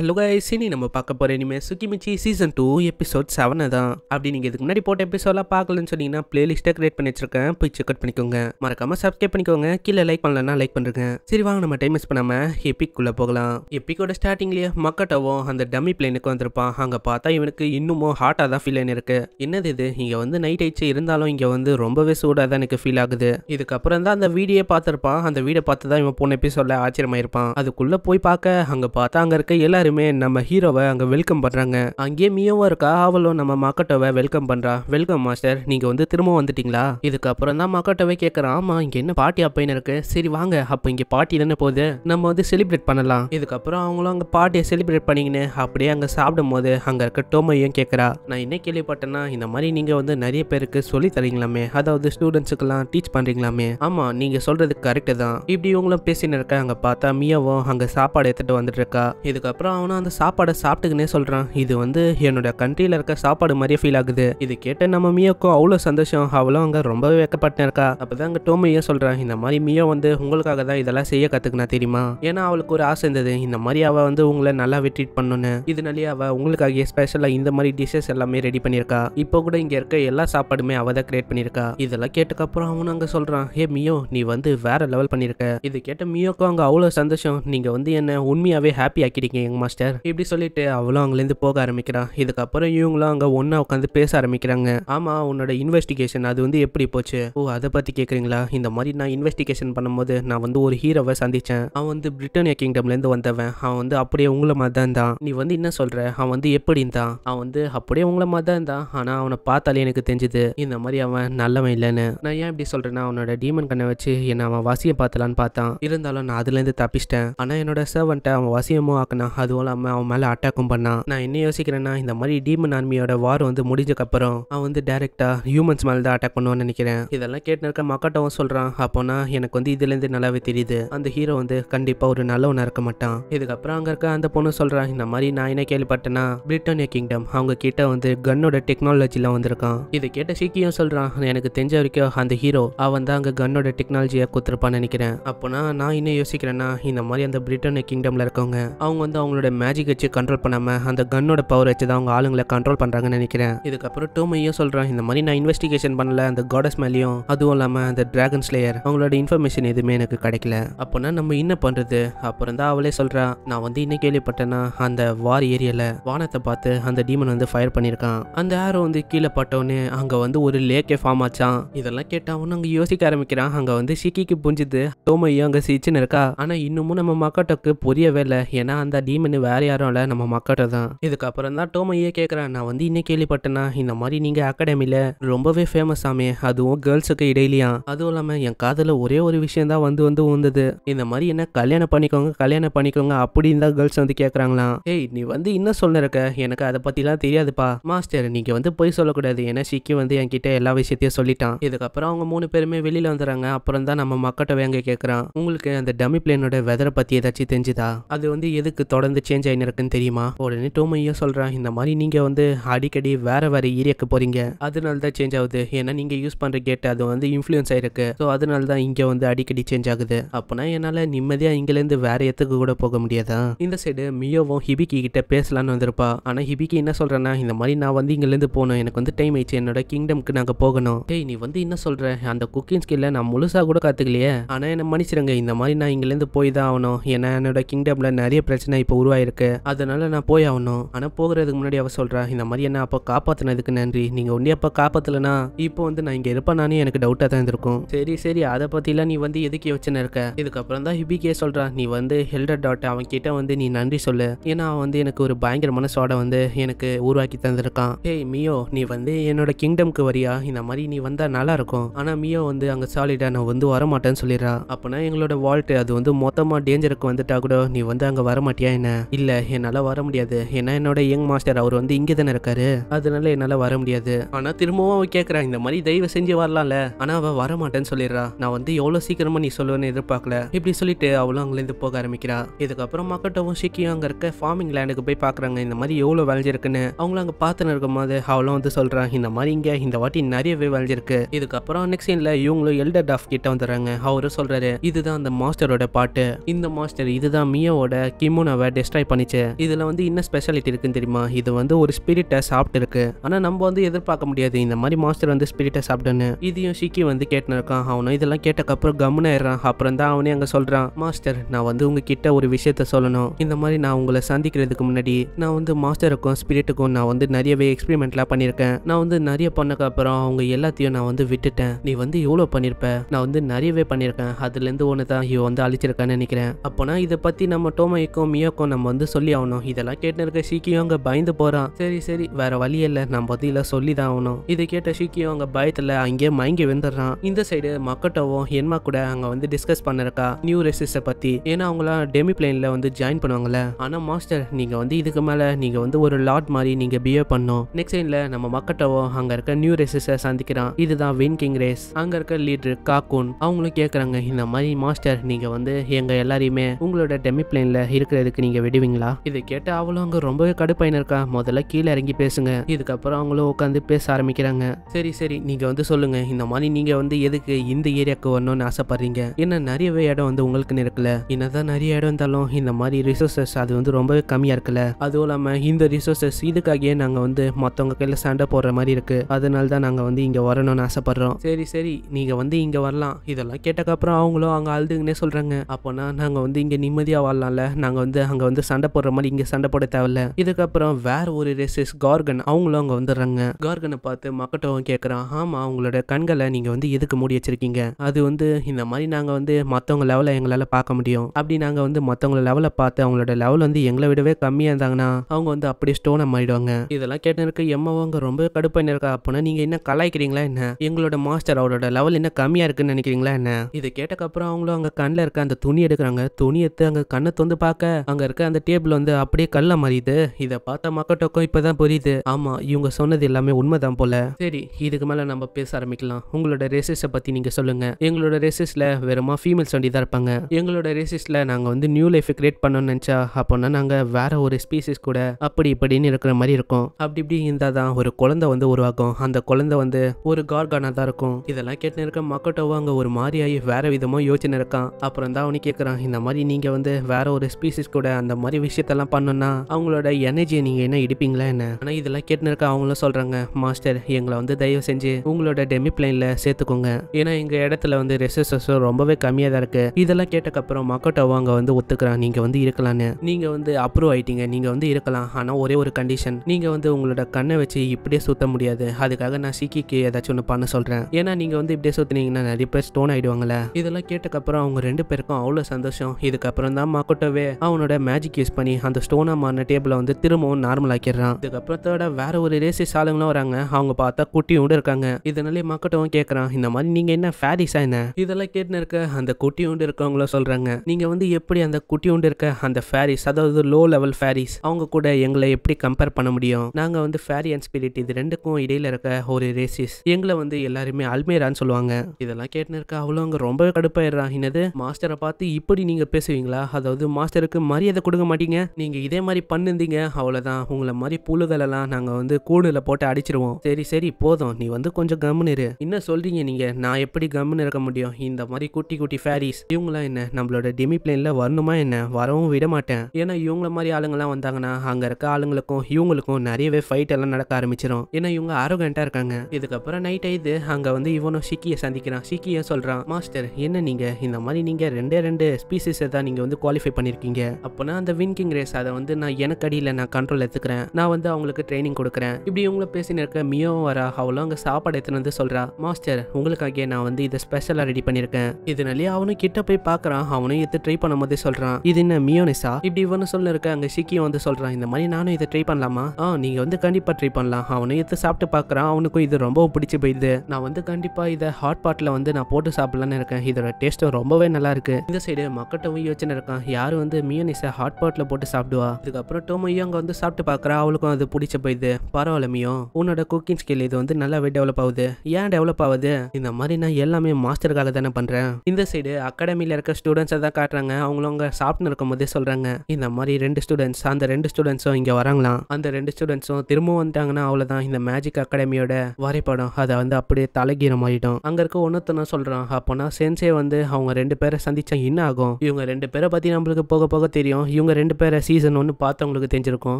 hello guys இனி நம்ம பார்க்க போகிற இனிமே சுக்கிமிச்சி சீசன் டூ எபிசோட் செவனை தான் அப்படி நீங்கள் இதுக்கு முன்னாடி போட்ட எபிசோடெலாம் பார்க்கலன்னு சொன்னீங்கன்னா பிளேலிஸ்ட்டை கிரியேட் பண்ணி வச்சிருக்கேன் போய் செக் அவுட் பண்ணிக்கோங்க மறக்காம சப்ஸ்கிரைப் பண்ணிக்கோங்க கீழே லைக் பண்ணலன்னா லைக் பண்ணுறேங்க சரி வாங்க நம்ம டைம் மிஸ் பண்ணாமல் எப்பிக்குள்ளே போகலாம் எப்பிக்கோட ஸ்டார்டிங்லேயே மக்கட்டவோ அந்த டம்மி பிளேனுக்கு வந்திருப்பான் அங்கே பார்த்தா இவனுக்கு இன்னமும் ஹாட்டாக தான் ஃபீல் ஆயிருக்கு என்னது இது இங்கே வந்து நைட் ஆயிடுச்சு இருந்தாலும் இங்கே வந்து ரொம்பவே சூடாக தான் எனக்கு ஃபீல் ஆகுது இதுக்கப்புறம் தான் அந்த வீடியோ பார்த்துருப்பான் அந்த வீடியோ பார்த்து தான் இவன் போன எபிசோடில் ஆச்சரியமாயிருப்பான் அதுக்குள்ளே போய் பார்க்க அங்கே பார்த்தா அங்கே இருக்க எல்லா எல்லாருமே நம்ம ஹீரோவை அங்கே வெல்கம் பண்ணுறாங்க அங்கேயே மியோவாக இருக்கா அவளும் நம்ம மக்கட்டோவை வெல்கம் பண்ணுறா வெல்கம் மாஸ்டர் நீங்கள் வந்து திரும்ப வந்துட்டீங்களா இதுக்கப்புறம் தான் மக்கட்டோவை கேட்குறான் ஆமாம் இங்கே என்ன பாட்டி அப்பைன்னு இருக்கு சரி வாங்க அப்போ இங்கே பாட்டி தானே போகுது நம்ம வந்து செலிப்ரேட் பண்ணலாம் இதுக்கப்புறம் அவங்களும் அங்கே பாட்டியை செலிப்ரேட் பண்ணிங்கன்னு அப்படியே அங்கே சாப்பிடும் போது அங்கே இருக்க டோமையும் கேட்குறா நான் என்ன கேள்விப்பட்டேன்னா இந்த மாதிரி நீங்கள் வந்து நிறைய பேருக்கு சொல்லி தரீங்களாமே அதாவது ஸ்டூடெண்ட்ஸுக்கெல்லாம் டீச் பண்ணுறீங்களாமே ஆமாம் நீங்கள் சொல்கிறது கரெக்டு தான் இப்படி இவங்களும் பேசின்னு இருக்க அங்கே பார்த்தா மியாவும் அங்கே சாப்பாடு எடுத்துகிட்டு வந்துட்டு இருக்கா இதுக்கப்புறம் அப்புறம் அவனும் அந்த சாப்பாடை சாப்பிட்டுக்குன்னே சொல்கிறான் இது வந்து என்னோட கண்ட்ரியில் இருக்க சாப்பாடு மாதிரியே ஃபீல் ஆகுது இது கேட்ட நம்ம மியோக்கும் அவ்வளோ சந்தோஷம் அவளும் அங்க ரொம்பவே வெக்கப்பட்டு இருக்கா அப்போதான் அங்கே டோமியோ சொல்கிறான் இந்த மாதிரி மியோ வந்து உங்களுக்காக தான் இதெல்லாம் செய்ய கற்றுக்கினா தெரியுமா ஏன்னா அவளுக்கு ஒரு ஆசை இருந்தது இந்த மாதிரி அவள் வந்து உங்களை நல்லாவே ட்ரீட் பண்ணணும்னு இதனாலே அவள் உங்களுக்காக ஸ்பெஷலாக இந்த மாதிரி டிஷ்ஷஸ் எல்லாமே ரெடி பண்ணிருக்கா இப்போ கூட இங்கே இருக்க எல்லா சாப்பாடுமே அவள் தான் கிரியேட் பண்ணிருக்கா இதெல்லாம் அப்புறம் அவனும் அங்கே சொல்கிறான் ஹே மியோ நீ வந்து வேற லெவல் பண்ணியிருக்க இது கேட்ட மியோக்கும் அங்கே அவ்வளோ சந்தோஷம் நீங்கள் வந்து என்ன உண்மையாகவே ஹாப்பி ஆக்கிடுங்க மாஸ்டர் இப்படி சொல்லிட்டு அவளும் அங்கேருந்து போக ஆரம்பிக்கிறான் இதுக்கப்புறம் இவங்களும் அங்க ஒன்னா உட்காந்து பேச ஆரம்பிக்கிறாங்க ஆமா உன்னோட இன்வெஸ்டிகேஷன் அது வந்து எப்படி போச்சு ஓ அதை பத்தி கேட்குறீங்களா இந்த மாதிரி நான் இன்வெஸ்டிகேஷன் பண்ணும்போது நான் வந்து ஒரு ஹீரோவை சந்திச்சேன் அவன் வந்து கிங்டம்ல இருந்து வந்தவன் அவன் வந்து அப்படியே உங்களை மாதிரி தான் இருந்தான் நீ வந்து என்ன சொல்ற அவன் வந்து எப்படி இருந்தான் அவன் வந்து அப்படியே உங்களை மாதிரி தான் இருந்தான் ஆனால் அவனை பார்த்தாலே எனக்கு தெரிஞ்சுது இந்த மாதிரி அவன் நல்லவன் இல்லைன்னு நான் ஏன் இப்படி சொல்றேன்னா அவனோட டீமன் கண்ணை வச்சு என்னை அவன் வாசியை பார்த்தலான்னு பார்த்தான் இருந்தாலும் நான் அதுலேருந்து தப்பிச்சிட்டேன் ஆனால் என்னோட சர்வன்ட்ட அவன் வாசியமும் ஆக்கினான் அது அதுவும் இல்லாமல் அவன் மேலே அட்டாக்கும் பண்ணான் நான் என்ன யோசிக்கிறேன்னா இந்த மாதிரி டீமன் ஆர்மியோட வார் வந்து முடிஞ்சக்கப்புறம் அவன் வந்து டேரெக்டாக ஹியூமன்ஸ் மேலே தான் அட்டாக் பண்ணுவான்னு நினைக்கிறேன் இதெல்லாம் கேட்டு இருக்க மக்காட்டவும் சொல்கிறான் அப்போனா எனக்கு வந்து இதுலேருந்து நல்லாவே தெரியுது அந்த ஹீரோ வந்து கண்டிப்பாக ஒரு நல்லவனாக இருக்க மாட்டான் இதுக்கப்புறம் அங்கே இருக்க அந்த பொண்ணு சொல்கிறான் இந்த மாதிரி நான் என்ன கேள்விப்பட்டேன்னா பிரிட்டானிய கிங்டம் அவங்க கிட்ட வந்து கன்னோட டெக்னாலஜிலாம் வந்திருக்கான் இதை கேட்ட சீக்கியம் சொல்கிறான் எனக்கு தெரிஞ்ச வரைக்கும் அந்த ஹீரோ அவன் தான் அங்கே கன்னோட டெக்னாலஜியை கொடுத்துருப்பான்னு நினைக்கிறேன் அப்போனா நான் இன்னும் யோசிக்கிறேன்னா இந்த மாதிரி அந்த பிரிட்டானிய கிங்டமில் இருக்கவங்க அவங்க வந்து அவங்களோட அவங்களோட மேஜிக் வச்சு கண்ட்ரோல் பண்ணாமல் அந்த கன்னோட பவர் வச்சு தான் அவங்க ஆளுங்களை கண்ட்ரோல் பண்ணுறாங்கன்னு நினைக்கிறேன் இதுக்கப்புறம் டோமையும் சொல்கிறேன் இந்த மாதிரி நான் இன்வெஸ்டிகேஷன் பண்ணல அந்த காடஸ் மேலேயும் அதுவும் இல்லாமல் அந்த டிராகன் ஸ்லேயர் அவங்களோட இன்ஃபர்மேஷன் எதுவுமே எனக்கு கிடைக்கல அப்போனா நம்ம என்ன பண்ணுறது அப்புறம் தான் அவளே சொல்கிறா நான் வந்து இன்னும் கேள்விப்பட்டேன்னா அந்த வார் ஏரியாவில் வானத்தை பார்த்து அந்த டீமன் வந்து ஃபயர் பண்ணியிருக்கான் அந்த ஆரோ வந்து கீழே பட்டவனே அங்கே வந்து ஒரு லேக்கே ஃபார்ம் ஆச்சான் இதெல்லாம் கேட்டால் அங்கே யோசிக்க ஆரம்பிக்கிறான் அங்கே வந்து சிக்கிக்கு புஞ்சுது டோமையும் அங்கே சிச்சுன்னு இருக்கா ஆனால் இன்னமும் நம்ம மக்கட்டக்கு புரியவே இல்லை ஏன்னா அந்த டீமன் ஃப்ரெண்டு வேறு யாரும் இல்லை நம்ம மக்கட்ட தான் இதுக்கப்புறம் தான் டோமையே கேட்குறேன் நான் வந்து இன்னும் கேள்விப்பட்டேன்னா இந்த மாதிரி நீங்கள் அகாடமியில் ரொம்பவே ஃபேமஸ் ஆமே அதுவும் கேர்ள்ஸுக்கு இடையிலையா அதுவும் இல்லாமல் என் காதில் ஒரே ஒரு விஷயம் தான் வந்து வந்து உந்தது இந்த மாதிரி என்ன கல்யாணம் பண்ணிக்கோங்க கல்யாணம் பண்ணிக்கோங்க அப்படின்னு தான் கேர்ள்ஸ் வந்து கேட்குறாங்களாம் ஏய் நீ வந்து இன்னும் சொல்லிருக்க எனக்கு அதை பற்றிலாம் தெரியாதுப்பா மாஸ்டர் நீங்கள் வந்து போய் சொல்லக்கூடாது ஏன்னா சிக்கி வந்து என்கிட்ட எல்லா விஷயத்தையும் சொல்லிட்டான் இதுக்கப்புறம் அவங்க மூணு பேருமே வெளியில் வந்துடுறாங்க அப்புறம் தான் நம்ம மக்கட்ட வேங்க கேட்குறான் உங்களுக்கு அந்த டமி பிளேனோட வெதரை பற்றி ஏதாச்சும் தெரிஞ்சுதா அது வந்து எதுக்கு தொடர்ந்து சேஞ்ச் ஆயினருக்குன்னு தெரியுமா உடனே டோமையோ சொல்கிறான் இந்த மாதிரி நீங்கள் வந்து அடிக்கடி வேறு வேறு ஏரியாவுக்கு போகிறீங்க அதனால தான் சேஞ்ச் ஆகுது ஏன்னா நீங்கள் யூஸ் பண்ணுற கேட் அது வந்து இன்ஃபுளுயன்ஸ் ஆகிருக்கு ஸோ அதனால தான் இங்கே வந்து அடிக்கடி சேஞ்ச் ஆகுது என்னால என்னால் நிம்மதியாக இங்கேருந்து வேறு இடத்துக்கு கூட போக முடியாதா இந்த சைடு மியோவும் ஹிபிகி கிட்ட பேசலான்னு வந்திருப்பா ஆனால் ஹிபிக்கி என்ன சொல்கிறேன்னா இந்த மாதிரி நான் வந்து இங்கேருந்து போகணும் எனக்கு வந்து டைம் ஆயிடுச்சு என்னோட கிங்டம்க்கு நாங்கள் போகணும் டேய் நீ வந்து என்ன சொல்கிற அந்த குக்கிங் ஸ்கில்ல நான் முழுசாக கூட காத்துக்கலையே ஆனால் என்னை மன்னிச்சிருங்க இந்த மாதிரி நான் இங்கேருந்து போய் தான் ஆகணும் ஏன்னா என்னோட கிங்டமில் நிறைய பிரச்சனை இப்போ உருவா உருவாயிருக்கு அதனால நான் போய் ஆகணும் ஆனா போகிறதுக்கு முன்னாடி அவ சொல்றா இந்த மாதிரி என்ன அப்ப காப்பாத்தினதுக்கு நன்றி நீங்க ஒன்றே அப்ப காப்பாத்தலனா இப்போ வந்து நான் இங்க இருப்பேனானே எனக்கு டவுட்டா தான் இருந்திருக்கும் சரி சரி அதை பத்திலாம் நீ வந்து எதுக்கு யோசனை இருக்க இதுக்கப்புறம் தான் ஹிபிகே சொல்றா நீ வந்து ஹெல்டர் டாட் அவன் கிட்ட வந்து நீ நன்றி சொல்லு ஏன்னா அவன் வந்து எனக்கு ஒரு பயங்கரமான மனசோட வந்து எனக்கு உருவாக்கி தந்திருக்கான் ஏய் மியோ நீ வந்து என்னோட கிங்டம்க்கு வரியா இந்த மாதிரி நீ வந்தா நல்லா இருக்கும் ஆனா மியோ வந்து அங்க சாலிடா நான் வந்து வரமாட்டேன்னு சொல்லிடுறா அப்பனா எங்களோட வால்ட் அது வந்து மொத்தமா டேஞ்சருக்கு வந்துட்டா கூட நீ வந்து அங்க வரமாட்டியா என்ன இல்ல என்னால வர முடியாது ஏன்னா என்னோட யங் மாஸ்டர் அவர் வந்து இங்க தானே இருக்காரு அதனால என்னால வர முடியாது ஆனா திரும்பவும் அவ கேக்குறா இந்த மாதிரி தயவு செஞ்சு வரலாம்ல ஆனா அவள் வர மாட்டேன்னு சொல்லிடுறா நான் வந்து எவ்வளவு சீக்கிரமா நீ சொல்லுவேன்னு எதிர்பார்க்கல இப்படி சொல்லிட்டு அவளும் இருந்து போக ஆரம்பிக்கிறா இதுக்கப்புறம் மக்கட்டவும் சிக்கியும் அங்க இருக்க ஃபார்மிங் லேண்டுக்கு போய் பாக்குறாங்க இந்த மாதிரி எவ்வளவு விளைஞ்சிருக்குன்னு அவங்களும் அங்க பாத்துன்னு இருக்கும் போது அவளும் வந்து சொல்றான் இந்த மாதிரி இங்க இந்த வாட்டி நிறையவே விளைஞ்சிருக்கு இதுக்கப்புறம் நெக்ஸ்ட் சீனில் இவங்களும் எல்டர் டாஃப் கிட்ட வந்துடுறாங்க அவரும் சொல்றாரு இதுதான் அந்த மாஸ்டரோட பாட்டு இந்த மாஸ்டர் இதுதான் மியோட கிமுனோவை டெஸ்ட்ராய் பண்ணிச்சு இதில் வந்து இன்னும் ஸ்பெஷாலிட்டி இருக்குன்னு தெரியுமா இது வந்து ஒரு ஸ்பிரிட்டை சாப்பிட்டு இருக்கு ஆனால் நம்ம வந்து எதிர்பார்க்க முடியாது இந்த மாதிரி மாஸ்டர் வந்து ஸ்பிரிட்டை சாப்பிட்டுன்னு இதையும் சிக்கி வந்து கேட்டுன்னு இருக்கான் அவனும் இதெல்லாம் கேட்டக்கப்புறம் கம்முன்னு ஆயிடுறான் அப்புறம் தான் அவனே அங்கே சொல்கிறான் மாஸ்டர் நான் வந்து உங்ககிட்ட ஒரு விஷயத்த சொல்லணும் இந்த மாதிரி நான் உங்களை சந்திக்கிறதுக்கு முன்னாடி நான் வந்து மாஸ்டருக்கும் ஸ்பிரிட்டுக்கும் நான் வந்து நிறையவே எக்ஸ்பிரிமெண்ட்லாம் பண்ணியிருக்கேன் நான் வந்து நிறைய பண்ணக்கு அப்புறம் அவங்க எல்லாத்தையும் நான் வந்து விட்டுட்டேன் நீ வந்து எவ்வளோ பண்ணியிருப்ப நான் வந்து நிறையவே பண்ணியிருக்கேன் அதுலேருந்து ஒன்று தான் இவன் வந்து அழிச்சிருக்கான்னு நினைக்கிறேன் அப்போனா இதை பற்றி நம்ம டோமைக்கும் மியோக்கும் நம்ம வந்து சொல்லி ஆகணும் இதெல்லாம் கேட்டு இருக்க ஷிக்கியும் பயந்து போகிறான் சரி சரி வேற வழி இல்ல நம்ம வந்து இல்ல சொல்லி தான் ஆகணும் இதை கேட்ட ஷிக்கியும் அவங்க பயத்தில் அங்கேயே மயங்கி விழுந்துடுறான் இந்த சைடு மக்கட்டவும் என்மா கூட அங்கே வந்து டிஸ்கஸ் பண்ணிருக்கா நியூ ரெசிஸை பற்றி ஏன்னா அவங்களாம் டெமி பிளேனில் வந்து ஜாயின் பண்ணுவாங்கல்ல ஆனால் மாஸ்டர் நீங்கள் வந்து இதுக்கு மேலே நீங்கள் வந்து ஒரு லாட் மாதிரி நீங்கள் பிஹேவ் பண்ணும் நெக்ஸ்ட் சைட்ல நம்ம மக்கட்டவும் அங்கே இருக்க நியூ ரெசிஸை சந்திக்கிறான் இதுதான் வின் கிங் ரேஸ் அங்கே இருக்க லீடர் காக்கூன் அவங்களும் கேட்குறாங்க இந்த மாதிரி மாஸ்டர் நீங்கள் வந்து எங்கள் எல்லாரையுமே உங்களோட டெமி பிளேனில் இருக்கிறதுக்கு நீங்கள் விடுவீங்களா இதை கேட்டு அவளும் அங்கே ரொம்பவே கடுப்பாயின் இருக்கா முதல்ல கீழே இறங்கி பேசுங்க இதுக்கப்புறம் அவங்களும் உட்காந்து பேச ஆரம்பிக்கிறாங்க சரி சரி நீங்கள் வந்து சொல்லுங்க இந்த மாதிரி நீங்கள் வந்து எதுக்கு இந்த ஏரியாவுக்கு வரணும்னு ஆசைப்படுறீங்க என்ன நிறையவே இடம் வந்து உங்களுக்குன்னு இருக்குல்ல என்னதான் நிறைய இடம் இருந்தாலும் இந்த மாதிரி ரிசோர்ஸஸ் அது வந்து ரொம்பவே கம்மியாக இருக்குல்ல அதுவும் இல்லாமல் இந்த ரிசோர்ஸஸ் இதுக்காகவே நாங்கள் வந்து மற்றவங்க கையில் சண்டை போடுற மாதிரி இருக்குது அதனால தான் நாங்கள் வந்து இங்கே வரணும்னு ஆசைப்படுறோம் சரி சரி நீங்கள் வந்து இங்கே வரலாம் இதெல்லாம் கேட்டக்கப்புறம் அவங்களும் அங்கே அழுதுங்கன்னே சொல்கிறாங்க அப்போனா நாங்கள் வந்து இங்கே நிம்மதியாக வாழலாம்ல நாங்கள் வந்து அங்கே வந்து சண்டை போடுற மாதிரி இங்கே சண்டை போட தேவையில்ல இதுக்கப்புறம் வேற ஒரு ரேசஸ் கார்கன் அவங்களும் அங்கே வந்துடுறாங்க கார்கனை பார்த்து மக்கட்டவும் கேட்குறான் ஆமாம் அவங்களோட கண்களை நீங்கள் வந்து எதுக்கு மூடி வச்சிருக்கீங்க அது வந்து இந்த மாதிரி நாங்கள் வந்து மற்றவங்க லெவலை எங்களால் பார்க்க முடியும் அப்படி நாங்கள் வந்து மத்தவங்க லெவல பார்த்து அவங்களோட லெவல் வந்து எங்களை விடவே கம்மியாக இருந்தாங்கன்னா அவங்க வந்து அப்படியே ஸ்டோன மாறிடுவாங்க இதெல்லாம் கேட்டதுக்கு எம்மாவங்க ரொம்ப கடுப்பாக இருக்கா அப்படின்னா நீங்கள் என்ன கலாய்க்கிறீங்களா என்ன எங்களோட மாஸ்டர் அவரோட லெவல் என்ன கம்மியாக இருக்குன்னு நினைக்கிறீங்களா என்ன இது கேட்டக்கப்புறம் அவங்களும் அங்கே கண்ணில் இருக்க அந்த துணி எடுக்கிறாங்க துணி எடுத்து அங்கே கண்ணை தொந்து பார்க்க அங்கே இருக்க இருக்க அந்த டேபிள் வந்து அப்படியே கல்ல மாறியுது இதை பார்த்த மக்கட்டக்கும் இப்பதான் புரியுது ஆமா இவங்க சொன்னது எல்லாமே உண்மைதான் போல சரி இதுக்கு மேல நம்ம பேச ஆரம்பிக்கலாம் உங்களோட ரேசஸ பத்தி நீங்க சொல்லுங்க எங்களோட ரேசஸ்ல வெறுமா ஃபீமேல்ஸ் வண்டி தான் இருப்பாங்க எங்களோட ரேசஸ்ல நாங்க வந்து நியூ லைஃப் கிரியேட் பண்ணணும்னு நினைச்சா அப்போனா நாங்க வேற ஒரு ஸ்பீசிஸ் கூட அப்படி இப்படின்னு இருக்கிற மாதிரி இருக்கும் அப்படி இப்படி இருந்தால் தான் ஒரு குழந்தை வந்து உருவாகும் அந்த குழந்தை வந்து ஒரு கார்கானா தான் இருக்கும் இதெல்லாம் கேட்டு இருக்க மக்கட்டோவோ அங்கே ஒரு மாதிரி ஆகி வேற விதமாக யோசனை இருக்கான் அப்புறம் தான் அவனு கேட்குறான் இந்த மாதிரி நீங்கள் வந்து வேற ஒரு ஸ்பீசிஸ் கூட அந்த இந்த மாதிரி விஷயத்தெல்லாம் பண்ணுன்னா அவங்களோட எனர்ஜியை நீங்கள் என்ன இடிப்பீங்களா என்ன ஆனால் இதெல்லாம் கேட்டுன்னு அவங்களும் சொல்கிறாங்க மாஸ்டர் எங்களை வந்து தயவு செஞ்சு உங்களோட டெமி பிளைன்ல சேர்த்துக்கோங்க ஏன்னா எங்கள் இடத்துல வந்து ரிசோர்சஸ் ரொம்பவே கம்மியாக தான் இருக்குது இதெல்லாம் கேட்டக்கப்புறம் மக்கட்டோவோ அங்க வந்து ஒத்துக்கிறான் நீங்கள் வந்து இருக்கலான்னு நீங்கள் வந்து அப்ரூவ் ஆகிட்டீங்க நீங்கள் வந்து இருக்கலாம் ஆனால் ஒரே ஒரு கண்டிஷன் நீங்கள் வந்து உங்களோட கண்ணை வச்சு இப்படியே சுத்த முடியாது அதுக்காக நான் சிக்கிக்கு ஏதாச்சும் ஒன்று பண்ண சொல்கிறேன் ஏன்னா நீங்கள் வந்து இப்படியே சுத்தினீங்கன்னா நிறைய பேர் ஸ்டோன் ஆகிடுவாங்களே இதெல்லாம் கேட்டக்கப்புறம் அவங்க ரெண்டு பேருக்கும் அவ்வளோ சந்தோஷம் இதுக்கப்புறம் தான் மக்கட்டோவே அவனோட மேஜ் மேஜிக் யூஸ் பண்ணி அந்த ஸ்டோனா மாறின டேபிளை வந்து திரும்பவும் நார்மல் ஆக்கிடுறான் இதுக்கப்புறத்தோட வேற ஒரு ரேசிஸ் ஆளுங்களும் வராங்க அவங்க பார்த்தா குட்டியோண்டு இருக்காங்க இதனாலே மக்கட்டும் கேட்கறான் இந்த மாதிரி நீங்க என்ன ஃபேரிஸா என்ன இதெல்லாம் கேட்டுன்னு இருக்க அந்த குட்டியோண்டு இருக்கவங்கள சொல்றாங்க நீங்க வந்து எப்படி அந்த குட்டியோண்டு இருக்க அந்த ஃபேரிஸ் அதாவது லோ லெவல் ஃபேரிஸ் அவங்க கூட எங்களை எப்படி கம்பேர் பண்ண முடியும் நாங்க வந்து ஃபேரி அண்ட் ஸ்பிரிட் இது ரெண்டுக்கும் இடையில இருக்க ஒரு ரேசிஸ் எங்களை வந்து எல்லாருமே அல்மேரான்னு சொல்லுவாங்க இதெல்லாம் கேட்டுன்னு இருக்க அவ்வளோ அங்கே ரொம்ப கடுப்பாயிடுறான் என்னது மாஸ்டரை பார்த்து இப்படி நீங்க பேசுவீங்களா அதாவது மாஸ்டருக்கு மரியாதை கொடுக்க மாட்டீங்க நீங்கள் இதே மாதிரி பண்ணிருந்தீங்க அவ்வளோதான் உங்களை மாதிரி புழுகளெல்லாம் நாங்கள் வந்து கூடுல போட்டு அடிச்சிருவோம் சரி சரி போதும் நீ வந்து கொஞ்சம் கம்முன்னு என்ன சொல்கிறீங்க நீங்கள் நான் எப்படி கம்முன்னு இருக்க முடியும் இந்த மாதிரி குட்டி குட்டி ஃபேரிஸ் இவங்களாம் என்ன நம்மளோட டெமி பிளேனில் வரணுமா என்ன வரவும் விட மாட்டேன் ஏன்னா இவங்கள மாதிரி ஆளுங்கள்லாம் வந்தாங்கன்னா அங்கே இருக்க ஆளுங்களுக்கும் இவங்களுக்கும் நிறையவே ஃபைட் எல்லாம் நடக்க ஆரம்பிச்சிடும் ஏன்னா இவங்க ஆரோக்கியண்டாக இருக்காங்க இதுக்கப்புறம் நைட் ஆயிடுது அங்கே வந்து இவனும் சிக்கியை சந்திக்கிறான் சிக்கியை சொல்கிறான் மாஸ்டர் என்ன நீங்கள் இந்த மாதிரி நீங்கள் ரெண்டே ரெண்டு ஸ்பீசிஸை தான் நீங்கள் வந்து குவாலிஃபை பண்ணியிருக்கீங்க அப்போனா பார்த்தீங்கன்னா அந்த வின்கிங் ரேஸ் அதை வந்து நான் எனக்கு அடியில் நான் கண்ட்ரோல் எடுத்துக்கிறேன் நான் வந்து அவங்களுக்கு ட்ரைனிங் கொடுக்குறேன் இப்படி இவங்கள பேசி இருக்க மியோ வரா அவளும் அங்கே சாப்பாடு எடுத்துன்னு வந்து சொல்கிறா மாஸ்டர் உங்களுக்காக நான் வந்து இதை ஸ்பெஷலாக ரெடி பண்ணியிருக்கேன் இதனாலே அவனும் கிட்ட போய் பார்க்குறான் அவனும் எடுத்து ட்ரை பண்ணும் போதே சொல்கிறான் இது என்ன மியோனிஸா இப்படி இவனு சொல்ல இருக்க அங்கே சிக்கியும் வந்து சொல்கிறான் இந்த மாதிரி நானும் இதை ட்ரை பண்ணலாமா ஆ நீங்கள் வந்து கண்டிப்பாக ட்ரை பண்ணலாம் அவனும் எடுத்து சாப்பிட்டு பார்க்குறான் அவனுக்கும் இது ரொம்ப பிடிச்சி போயிடுது நான் வந்து கண்டிப்பாக இதை ஹாட் பாட்டில் வந்து நான் போட்டு சாப்பிடலான்னு இருக்கேன் இதோட டேஸ்ட்டும் ரொம்பவே நல்லா இருக்கு இந்த சைடு மக்கட்டவும் யோசனை இருக்கான் யார் வந்து மியோனிஸை ஹாட் பாட்டில் போட்டு சாப்பிடுவா இதுக்கப்புறம் டோமையும் அங்கே வந்து சாப்பிட்டு பாக்குறா அவளுக்கும் அது பிடிச்ச போயிது பரவாயில்ல மியோ உன்னோட குக்கிங் ஸ்கில் இது வந்து நல்லாவே டெவலப் ஆகுது ஏன் டெவலப் ஆகுது இந்த மாதிரி நான் எல்லாமே கால தானே பண்ணுறேன் இந்த சைடு அகாடமியில் இருக்க ஸ்டூடெண்ட்ஸை தான் காட்டுறாங்க அவங்களும் அங்கே சாப்பிட்டு இருக்கும் போதே சொல்கிறாங்க இந்த மாதிரி ரெண்டு ஸ்டூடெண்ட்ஸ் அந்த ரெண்டு ஸ்டூடெண்ட்ஸும் இங்கே வராங்களாம் அந்த ரெண்டு ஸ்டூடெண்ட்ஸும் திரும்பவும் வந்துட்டாங்கன்னா அவ்வளவுதான் இந்த மேஜிக் அகாடமியோட வரைபடம் அதை வந்து அப்படியே தலைகிற மாறிடும் அங்கே இருக்க ஒன்னொத்தனா சொல்கிறான் அப்போனா சென்சே வந்து அவங்க ரெண்டு பேரை சந்திச்சா என்ன ஆகும் இவங்க ரெண்டு பேரை பற்றி நம்மளுக்கு போக போக தெரியும் இவங்க ரெண்டு பேரை சீசன் ஒன்று பார்த்தவங்களுக்கு தெரிஞ்சிருக்கும்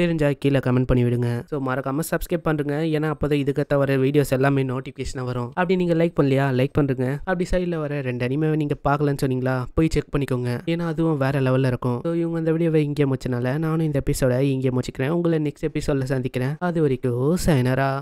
தெரிஞ்சா கீழே கமெண்ட் பண்ணி விடுங்க ஸோ மறக்காம சப்ஸ்கிரைப் பண்ணுங்க ஏன்னா அப்போதான் இதுக்கு வர வீடியோஸ் எல்லாமே நோட்டிஃபிகேஷனாக வரும் அப்படி நீங்கள் லைக் பண்ணலையா லைக் பண்ணுங்க அப்படி சைடில் வர ரெண்டு அனிமே நீங்கள் பார்க்கலன்னு சொன்னீங்களா போய் செக் பண்ணிக்கோங்க ஏன்னா அதுவும் வேற லெவலில் இருக்கும் ஸோ இவங்க இந்த வீடியோவை இங்கே முடிச்சனால நானும் இந்த எபிசோட இங்கே முடிச்சுக்கிறேன் உங்களை நெக்ஸ்ட் எபிசோட சந்திக்கிறேன் அது வரைக்கும் சைனரா